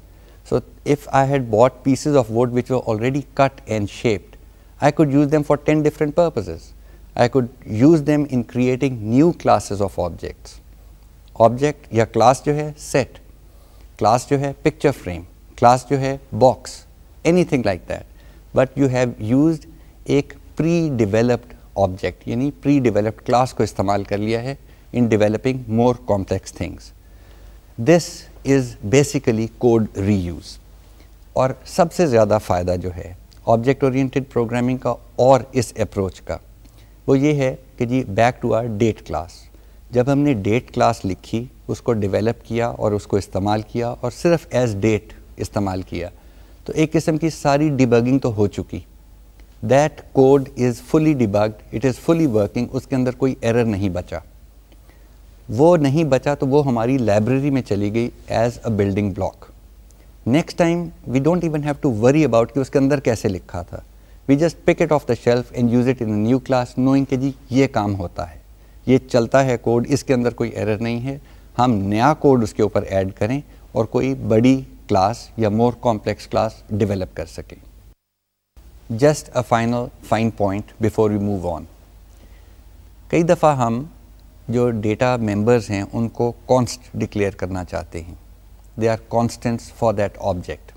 so if I had bought pieces of wood which were already cut and shaped I could use them for ten different purposes I could use them in creating new classes of objects. Object ya class jo hai set, class jo hai picture frame, class jo hai box, anything like that. But you have used a pre-developed object, yani pre-developed class ko istamal kar liya hai in developing more complex things. This is basically code reuse. Aur sabse zyada fayda jo hai, object-oriented programming ka aur is approach ka. वो ये है कि जी back to our date class जब हमने date class लिखी उसको develop किया और उसको इस्तेमाल किया और सिर्फ एज डेट इस्तेमाल किया तो एक किस्म की सारी डिबगिंग तो हो चुकी that code is fully debugged it is fully working उसके अंदर कोई एरर नहीं बचा वो नहीं बचा तो वो हमारी लाइब्रेरी में चली गई as a building block next time we don't even have to worry about कि उसके अंदर कैसे लिखा था we just pick it off the shelf and use it in a new class knowing के जी ये काम होता है ये चलता है कोड इसके अंदर कोई एरर नहीं है हम नया कोड उसके ऊपर ऐड करें और कोई बड़ी क्लास या मोर कॉम्प्लेक्स क्लास डिवेलप कर सकें just a final fine point before you move on कई दफ़ा हम जो डेटा मेंबर्स हैं उनको कॉन्स्ट डिक्लेयर करना चाहते हैं they are constants for that object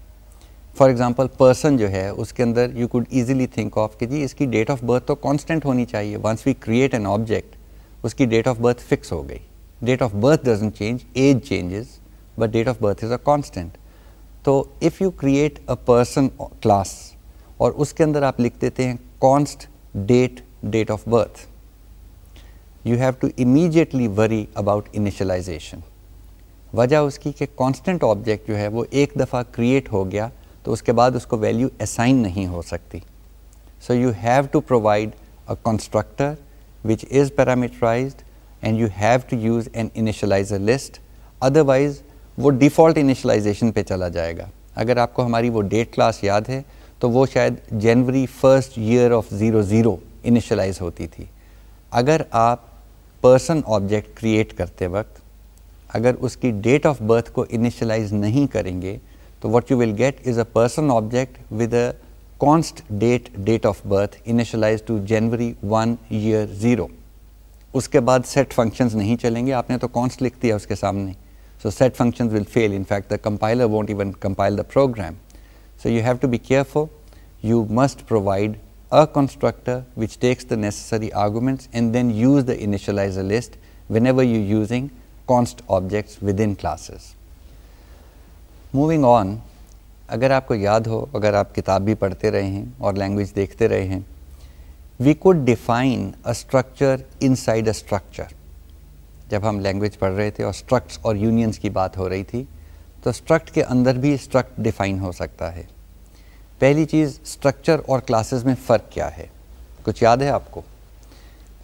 for example person जो है उसके अंदर you could easily think of कि जी इसकी डेट ऑफ बर्थ तो कॉन्स्टेंट होनी चाहिए once we create an object उसकी डेट ऑफ बर्थ फिक्स हो गई date of birth doesn't change age changes but date of birth is a constant तो if you create a person class और उसके अंदर आप लिख देते हैं const date date of birth you have to immediately worry about initialization वजह उसकी कि कॉन्स्टेंट ऑब्जेक्ट जो है वो एक दफ़ा क्रिएट हो गया तो उसके बाद उसको वैल्यू असाइन नहीं हो सकती so you have to provide a constructor which is parameterize and you have to use an initializer list otherwise वो डिफ़ॉल्ट इनिशलाइजेशन पे चला जाएगा अगर आपको हमारी वो डेट क्लास याद है तो वो शायद January first year of zero zero initialize होती थी अगर आप पर्सन ऑब्जेक्ट क्रिएट करते वक्त अगर उसकी डेट ऑफ बर्थ को इनिशलाइज नहीं करेंगे So, what you will get is a person object with a const date date of birth initialized to January 1 year 0. उसके बाद functions फंक्शंस नहीं चलेंगे आपने तो कॉन्स्ट लिख दिया उसके सामने set functions will fail. In fact, the compiler won't even compile the program. So you have to be careful. You must provide a constructor which takes the necessary arguments and then use the initializer list whenever you are using const objects within classes. Moving on अगर आपको याद हो अगर आप किताब भी पढ़ते रहे हैं और लैंग्वेज देखते रहे हैं we could define a structure inside a structure जब हम लैंग्वेज पढ़ रहे थे और स्ट्रक्ट्स और यूनियंस की बात हो रही थी तो स्ट्रक्ट के अंदर भी स्ट्रक्ट डिफाइन हो सकता है पहली चीज़ स्ट्रक्चर और क्लासेस में फ़र्क क्या है कुछ याद है आपको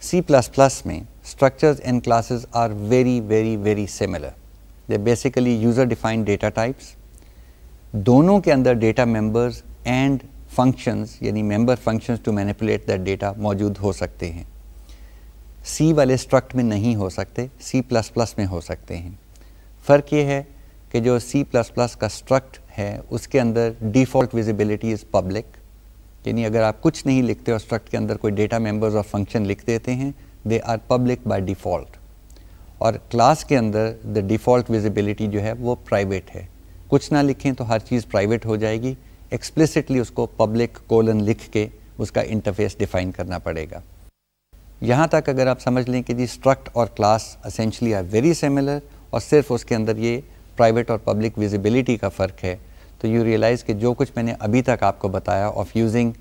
सी प्लस प्लस में structures and classes are very very very similar they basically user defined data types दोनों के अंदर डेटा मेंबर्स एंड फंक्शंस यानी member functions to manipulate that data मौजूद हो सकते हैं सी वाले स्ट्रक्ट में नहीं हो सकते सी प्लस प्लस में हो सकते हैं फ़र्क ये है कि जो सी प्लस प्लस का स्ट्रक्ट है उसके अंदर डिफ़ॉल्ट विजिबिलिटी इज़ पब्लिक यानी अगर आप कुछ नहीं लिखते और स्ट्रक्ट के अंदर कोई डेटा मेंबर्स और फंक्शन लिख देते हैं they are public by default और क्लास के अंदर द डिफ़ॉल्ट विजिबिलिटी जो है वो प्राइवेट है कुछ ना लिखें तो हर चीज़ प्राइवेट हो जाएगी एक्सप्लिसिटली उसको पब्लिक कोलन लिख के उसका इंटरफेस डिफ़ाइन करना पड़ेगा यहाँ तक अगर आप समझ लें कि जी स्ट्रक्ट और class essentially are very similar और सिर्फ उसके अंदर ये प्राइवेट और पब्लिक विजिबिलिटी का फ़र्क है तो यू रियलाइज़ कि जो कुछ मैंने अभी तक आपको बताया of using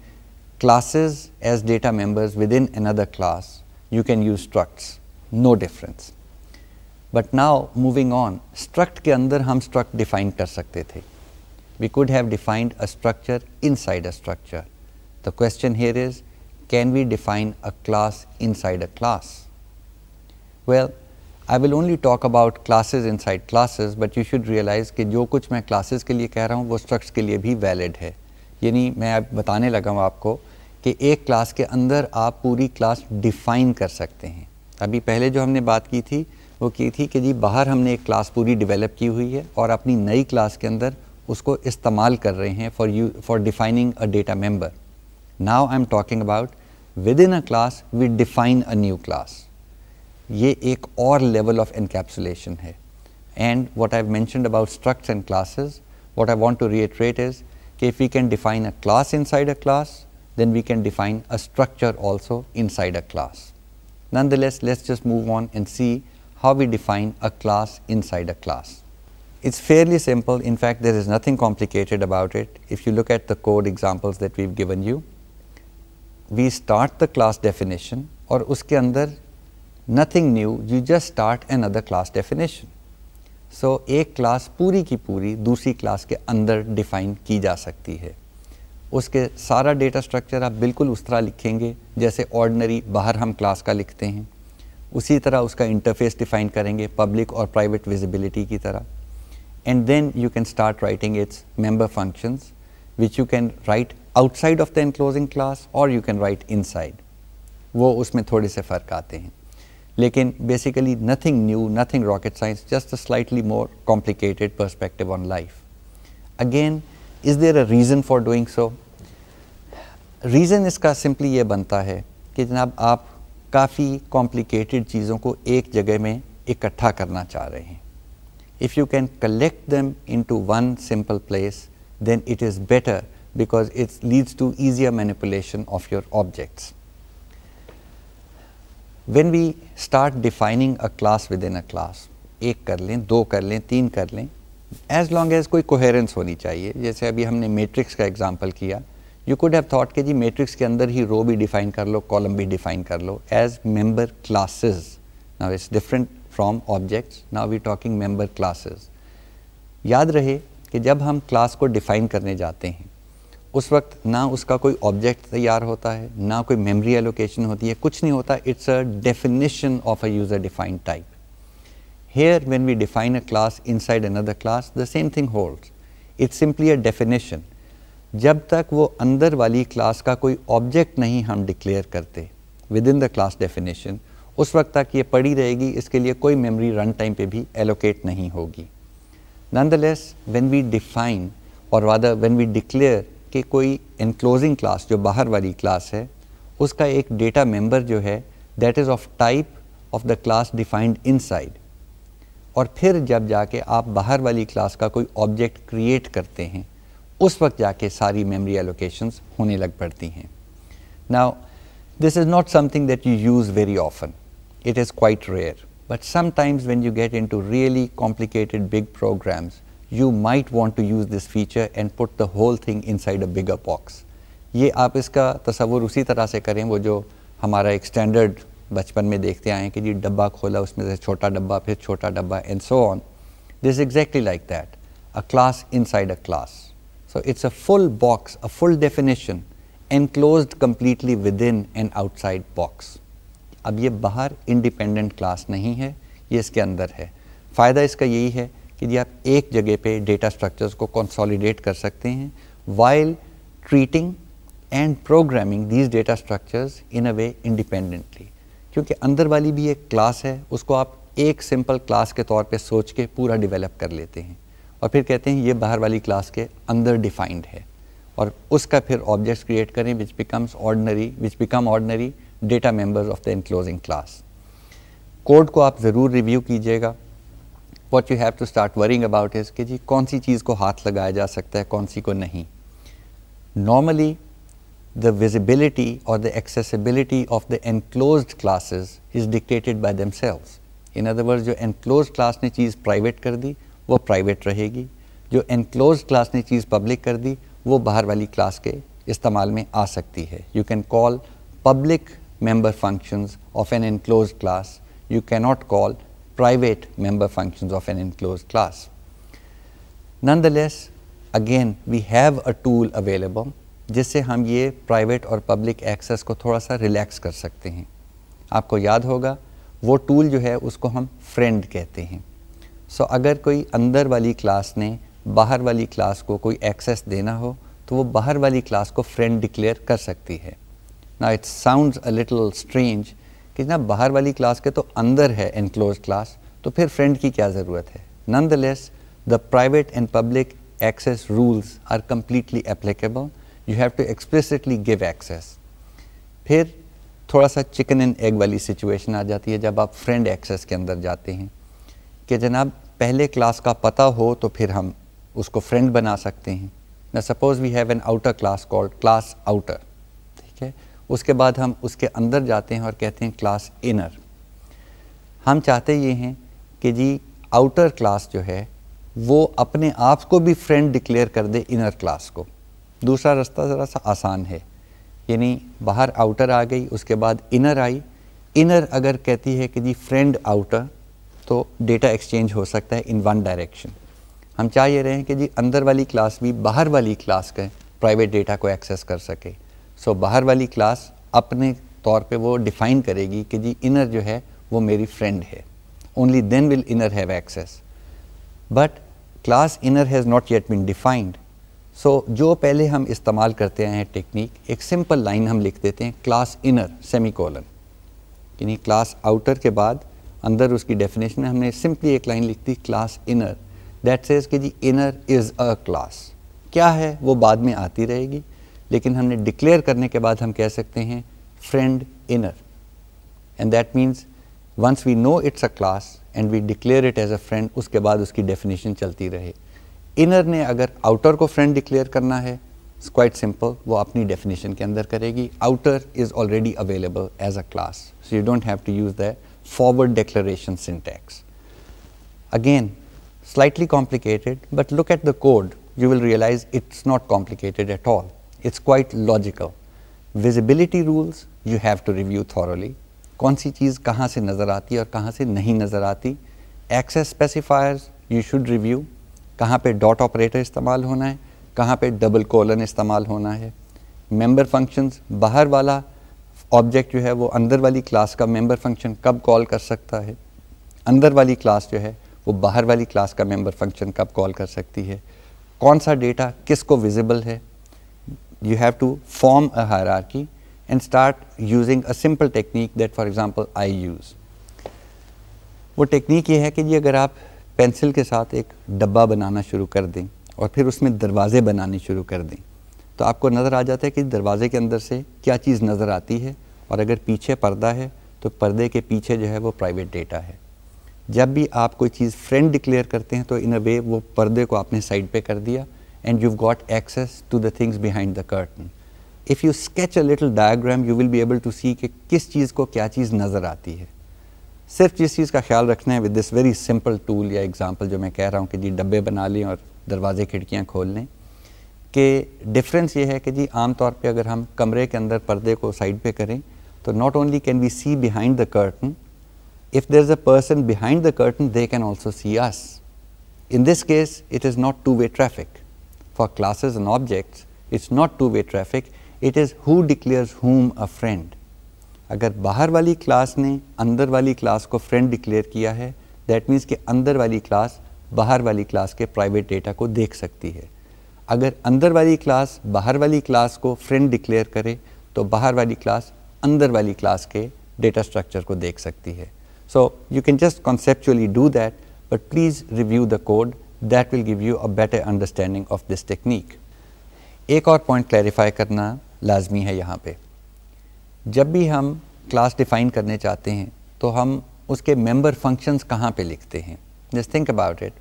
classes as data members within another class you can use structs no difference but now moving on struct के अंदर हम स्ट्रक्ट डिफाइन कर सकते थे we could have defined a structure inside a structure the question here is can we define a class inside a class well I will only talk about classes inside classes but you should realise कि जो कुछ मैं classes के लिए कह रहा हूँ वो स्ट्रक्ट के लिए भी वैलिड है यानी मैं अब बताने लगा हूँ आपको कि एक क्लास के अंदर आप पूरी क्लास डिफाइन कर सकते हैं अभी पहले जो हमने बात की थी वो की थी कि जी बाहर हमने एक क्लास पूरी डिवेलप की हुई है और अपनी नई क्लास के अंदर उसको इस्तेमाल कर रहे हैं for you for defining a data member now I am talking about within a class we define a new class ये एक और लेवल ऑफ इनकेप्सुलेशन है and what I mention about struct and classes what I want to reiterate is कि if we can define a class inside a class then we can define a structure also inside a class none the less let's just move on and see how we define a class inside a class. It's fairly simple. In fact, there is nothing complicated about it. If you look at the code examples that we've given you, we start the class definition or उसके अंदर nothing new, you just start another class definition. So, a class पूरी की पूरी दूसरी class के अंदर define की जा सकती है उसके सारा data structure आप बिल्कुल उस तरह लिखेंगे जैसे ordinary बाहर हम class का लिखते हैं उसी तरह उसका इंटरफेस डिफाइन करेंगे पब्लिक और प्राइवेट विजिबिलिटी की तरह and then you can start writing its member functions which you can write outside of the enclosing class और यू कैन राइट इनसाइड वो उसमें थोड़े से फ़र्क आते हैं लेकिन basically nothing new nothing rocket science just a slightly more complicated perspective on life again is there a reason for doing so reason इसका सिंपली ये बनता है कि जनाब आप काफ़ी कॉम्प्लिकेटेड चीज़ों को एक जगह में इकट्ठा करना चाह रहे हैं if you can collect them into one simple place then it is better because it's leads to easier manipulation of your objects when we start defining a class within a class एक कर लें दो कर लें तीन कर लें as long as कोई कोहेरेंस होनी चाहिए जैसे अभी हमने मेट्रिक्स का एग्जाम्पल किया यू कुड हैव थॉट के जी मैट्रिक्स के अंदर ही रो भी डिफाइन कर लो कॉलम भी डिफाइन कर लो as member classes now it's different from objects now we talking member classes याद रहे कि जब हम क्लास को डिफाइन करने जाते हैं उस वक्त ना उसका कोई ऑब्जेक्ट तैयार होता है ना कोई मेमोरी एलोकेशन होती है कुछ नहीं होता it's a definition of a user defined type here when we define a class inside another class the same thing holds it's simply a definition जब तक वो अंदर वाली क्लास का कोई ऑब्जेक्ट नहीं हम डिक्लेयर करते within the class definition उस वक्त तक ये पड़ी रहेगी इसके लिए कोई मेमोरी रन टाइम पे भी एलोकेट नहीं होगी none the nonetheless when we define और वादा वेन वी डिक्लेयर कि कोई इनक्लोजिंग क्लास जो बाहर वाली क्लास है उसका एक डेटा मेम्बर जो है that is of type of the class defined in और फिर जब जाके आप बाहर वाली क्लास का कोई ऑब्जेक्ट क्रिएट करते हैं उस वक्त जाके सारी मेमोरी एलोकेशंस होने लग पड़ती हैं now this is not something that you use very often it is quite rare. But sometimes when you get into really complicated big programs, you might want to use this feature and put the whole thing inside a bigger box ये आप इसका तस्वुर उसी तरह से करें वो जो हमारा एक स्टैंडर्ड बचपन में देखते आए कि जी डब्बा खोला उसमें से छोटा डब्बा फिर छोटा डब्बा and so on this exactly like that a class inside a class So it's a full box, a full definition, enclosed completely within an outside box. अब ये बाहर इंडिपेंडेंट क्लास नहीं है ये इसके अंदर है फ़ायदा इसका यही है कि जी आप एक जगह पे डेटा स्ट्रक्चर्स को कंसोलिडेट कर सकते हैं while treating and programming these data structures in a way independently क्योंकि अंदर वाली भी एक क्लास है उसको आप एक सिंपल क्लास के तौर पे सोच के पूरा डिवेलप कर लेते हैं और फिर कहते हैं ये बाहर वाली क्लास के अंदर डिफाइंड है और उसका फिर ऑब्जेक्ट्स क्रिएट करें which becomes ordinary which become ordinary data members of the enclosing class code को आप ज़रूर रिव्यू कीजिएगा what you have to start worrying about is कि जी कौन सी चीज़ को हाथ लगाया जा सकता है कौन सी को नहीं नॉर्मली द विजिबिलिटी और the accessibility of the enclose classes is dictated by themselves इन अदरवर्स जो एनक्लोज क्लास ने चीज़ प्राइवेट कर दी वो प्राइवेट रहेगी जो इनक्लोज क्लास ने चीज़ पब्लिक कर दी वो बाहर वाली क्लास के इस्तेमाल में आ सकती है you can call public member functions of an enclose class you can not call private member functions of an enclose class and again we have a tool available जिससे हम ये प्राइवेट और पब्लिक एक्सेस को थोड़ा सा relax कर सकते हैं आपको याद होगा वो टूल जो है उसको हम फ्रेंड कहते हैं सो अगर कोई अंदर वाली क्लास ने बाहर वाली क्लास को कोई एक्सेस देना हो तो वो बाहर वाली क्लास को फ्रेंड डिक्लेयर कर सकती है ना it's sound a little strange कि ना बाहर वाली क्लास के तो अंदर है इनक्लोज क्लास तो फिर फ्रेंड की क्या ज़रूरत है none the nonetheless the private and public access rules are completely applicable you have to expressly give access फिर थोड़ा सा चिकन एंड एग वाली सिचुएशन आ जाती है जब आप फ्रेंड एक्सेस के अंदर जाते हैं कि जनाब पहले क्लास का पता हो तो फिर हम उसको फ्रेंड बना सकते हैं न suppose we have an outer class called class outer ठीक है उसके बाद हम उसके अंदर जाते हैं और कहते हैं क्लास इनर हम चाहते ये हैं कि जी आउटर क्लास जो है वो अपने आप को भी फ्रेंड डिक्लेयर कर दे इनर क्लास को दूसरा रास्ता ज़रा सा आसान है यानी बाहर आउटर आ गई उसके बाद इनर आई इनर अगर कहती है कि जी फ्रेंड आउटर तो डेटा एक्सचेंज हो सकता है इन वन डायरेक्शन हम चाह ये रहे हैं कि जी अंदर वाली क्लास भी बाहर वाली क्लास के प्राइवेट डेटा को एक्सेस कर सके सो so, बाहर वाली क्लास अपने तौर पे वो डिफाइन करेगी कि जी इनर जो है वो मेरी फ्रेंड है only then will inner have access but class inner has not yet been defined so जो पहले हम इस्तेमाल करते आए हैं टेक्निक एक सिंपल लाइन हम लिख देते हैं क्लास इनर सेमी कॉलन यानी क्लास आउटर के बाद अंदर उसकी डेफिनेशन हमने सिंपली एक लाइन लिख दी क्लास इनर दैट सेज कि जी इनर इज़ अ क्लास क्या है वो बाद में आती रहेगी लेकिन हमने डिक्लेयर करने के बाद हम कह सकते हैं friend inner and that means once we know it's a class and we declare it as a friend उसके बाद उसकी डेफिनेशन चलती रहे इनर ने अगर आउटर को फ्रेंड डिक्लेयर करना है क्वाइट सिंपल वो अपनी डेफिनेशन के अंदर करेगी outer is already available as a class so you don't have to use that forward declaration syntax. Again, slightly complicated, but look at the code. You will realize it's not complicated at all. It's quite logical. Visibility rules, you have to review thoroughly. Kaunsi cheez kahan se nazar aati aur kahan se nahi nazar aati. Access specifiers, you should review. Kahan pe dot operator istamal hona hai. Kahan pe double colon istamal hona hai. Member functions, bahar wala, object जो है वो अंदर वाली class का member function कब call कर सकता है अंदर वाली क्लास जो है वो बाहर वाली क्लास का मेंबर फंक्शन कब कॉल कर सकती है कौन सा डेटा किसको विजिबल है you have to form a hierarchy and start using a simple technique that for example I use that technique ये है कि जी अगर आप पेंसिल के साथ एक डब्बा बनाना शुरू कर दें और फिर उसमें दरवाज़े बनाने शुरू कर दें तो आपको नज़र आ जाता है कि दरवाज़े के अंदर से क्या चीज़ नज़र आती है और अगर पीछे पर्दा है तो पर्दे के पीछे जो है वो प्राइवेट डेटा है जब भी आप कोई चीज़ फ्रेंड डिक्लेयर करते हैं तो इन अ वे वो पर्दे को आपने साइड पे कर दिया and you got access to the things behind the curtain if you sketch a little diagram you will be able to see कि किस चीज़ को क्या चीज़ नज़र आती है सिर्फ जिस चीज़ का ख्याल रखना है with this very simple tool या एग्जाम्पल जो मैं कह रहा हूँ कि जी डब्बे बना लें और दरवाजे खिड़कियाँ खोल लें कि डिफरेंस ये है कि जी आम तौर पे अगर हम कमरे के अंदर पर्दे को साइड पे करें तो not only can we see behind the curtain if there is a person behind the curtain they can also see us in this case it is not two way traffic for classes and objects it's not two way traffic it is who declares whom a friend अगर बाहर वाली class ने अंदर वाली class को friend declare किया है that means कि अंदर वाली क्लास बाहर वाली क्लास के प्राइवेट डेटा को देख सकती है अगर अंदर वाली क्लास बाहर वाली क्लास को फ्रेंड डिक्लेयर करे तो बाहर वाली क्लास अंदर वाली क्लास के डेटा स्ट्रक्चर को देख सकती है so you can just conceptually do that but please review the code that will give you a better understanding of this technique एक और पॉइंट क्लैरिफाई करना लाजमी है यहाँ पे जब भी हम क्लास डिफाइन करने चाहते हैं तो हम उसके मेंबर फंक्शंस कहाँ पे लिखते हैं just think about it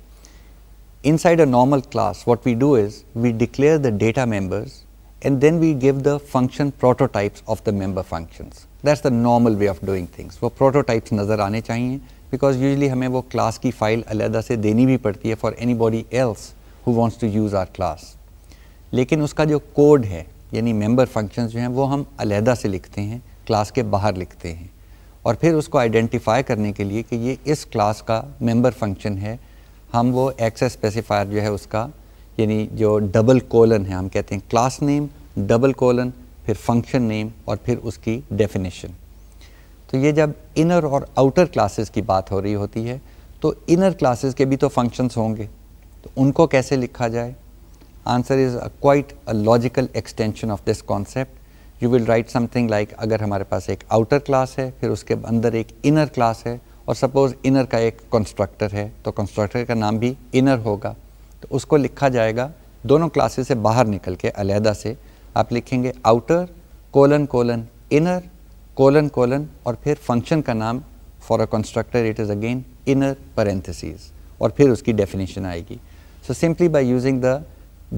Inside a normal class, what we do is we declare the data members and then we give the function prototypes of the member functions. That's the normal way of doing things. For prototypes nazar aane chahiye because usually हमें wo class ki file alada se deni bhi padti hai for anybody else who wants to use our class. Lekin uska jo code hai, yani member functions jo hain, wo hum alada se likhte hain, class ke bahar likhte hain. और फिर उसको identify करने के लिए कि ये इस class का मेंबर फंक्शन है हम वो एक्सेस स्पेसिफायर जो है उसका यानी जो डबल कोलन है हम कहते हैं क्लास नेम डबल कोलन फिर फंक्शन नेम और फिर उसकी डेफिनेशन तो ये जब इनर और आउटर क्लासेस की बात हो रही होती है तो इनर क्लासेस के भी तो फंक्शंस होंगे तो उनको कैसे लिखा जाए answer is quite a logical extension of this concept you will write something like अगर हमारे पास एक आउटर क्लास है फिर उसके अंदर एक इनर क्लास है और सपोज़ इनर का एक कंस्ट्रक्टर है तो कंस्ट्रक्टर का नाम भी इनर होगा तो उसको लिखा जाएगा दोनों क्लासेस से बाहर निकल के अलहदा से आप लिखेंगे outer colon colon inner colon colon और फिर फंक्शन का नाम for a constructor it is again inner parenthesis और फिर उसकी डेफिनेशन आएगी so simply by using the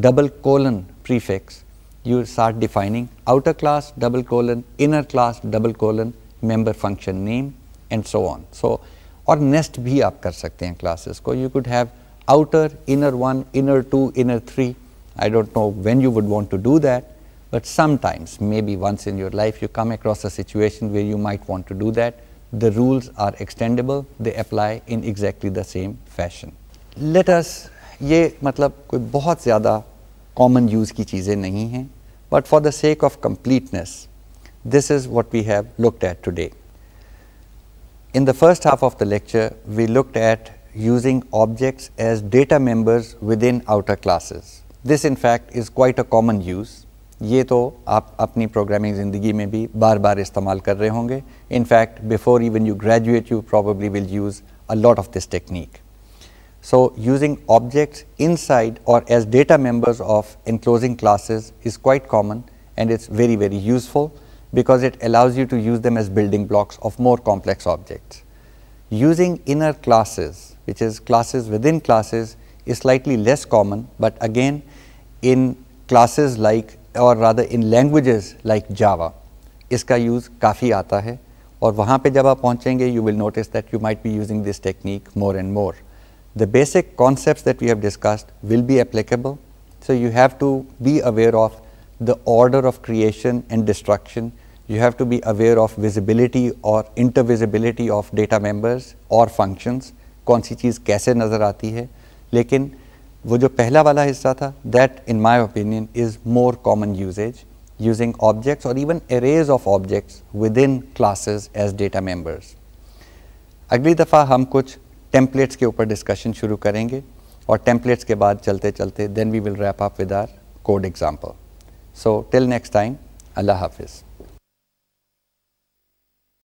double colon prefix you start defining outer class double colon inner class double colon member function name and so on. So, or nest, भी आप कर सकते classes. You could have outer, inner one, inner two, inner three. I don't know when you would want to do that, But sometimes, maybe once in your life, you come across a situation where you might want to do that. The rules are extendable, they apply in exactly the same fashion. Let us, ये मतलब कोई बहुत ज़्यादा common use की चीज़ें नहीं हैं, but for the sake of completeness, this is what we have looked at today. In the first half of the lecture, we looked at using objects as data members within outer classes. This in fact is quite a common use. ये तो आप अपनी programming ज़िंदगी में भी बार बार इस्तेमाल कर रहे होंगे in fact before even you graduate you probably will use a lot of this technique So using objects inside or as data members of enclosing classes is quite common and it's very, very useful because it allows you to use them as building blocks of more complex objects. Using inner classes, which is classes within classes, is slightly less common, but again in classes like or rather in languages like Java, iska use kafi aata hai. और वहाँ पे जब आप पहुँचेंगे you will notice that you might be using this more more and the basic concepts that we have discussed will be applicable. So you have to be aware of the order of creation and destruction you have to be aware of visibility or intervisibility of data members or functions. कौन सी चीज कैसे नजर आती है? लेकिन वो जो that in my opinion is more common usage, using objects or even arrays of objects within classes as data members. अगली दफा हम कुछ templates के ऊपर discussion शुरू करेंगे और templates के बाद चलत then we will wrap up with our code example. So till next time, Allah Hafiz.